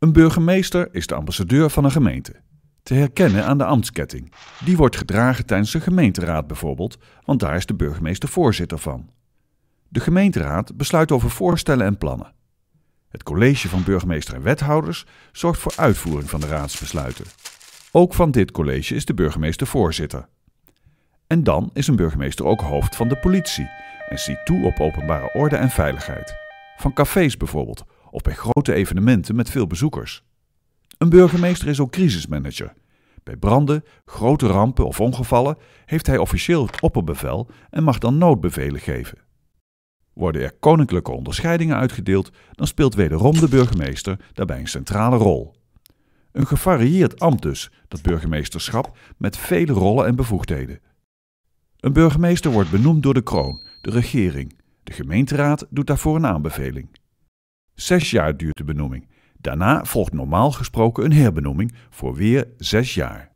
Een burgemeester is de ambassadeur van een gemeente. Te herkennen aan de ambtsketting. Die wordt gedragen tijdens de gemeenteraad bijvoorbeeld, want daar is de burgemeester voorzitter van. De gemeenteraad besluit over voorstellen en plannen. Het college van burgemeester en wethouders zorgt voor uitvoering van de raadsbesluiten. Ook van dit college is de burgemeester voorzitter. En dan is een burgemeester ook hoofd van de politie en ziet toe op openbare orde en veiligheid. Van cafés bijvoorbeeld of bij grote evenementen met veel bezoekers. Een burgemeester is ook crisismanager. Bij branden, grote rampen of ongevallen heeft hij officieel het opperbevel en mag dan noodbevelen geven. Worden er koninklijke onderscheidingen uitgedeeld, dan speelt wederom de burgemeester daarbij een centrale rol. Een gevarieerd ambt dus, dat burgemeesterschap, met vele rollen en bevoegdheden. Een burgemeester wordt benoemd door de kroon, de regering. De gemeenteraad doet daarvoor een aanbeveling. Zes jaar duurt de benoeming. Daarna volgt normaal gesproken een herbenoeming voor weer zes jaar.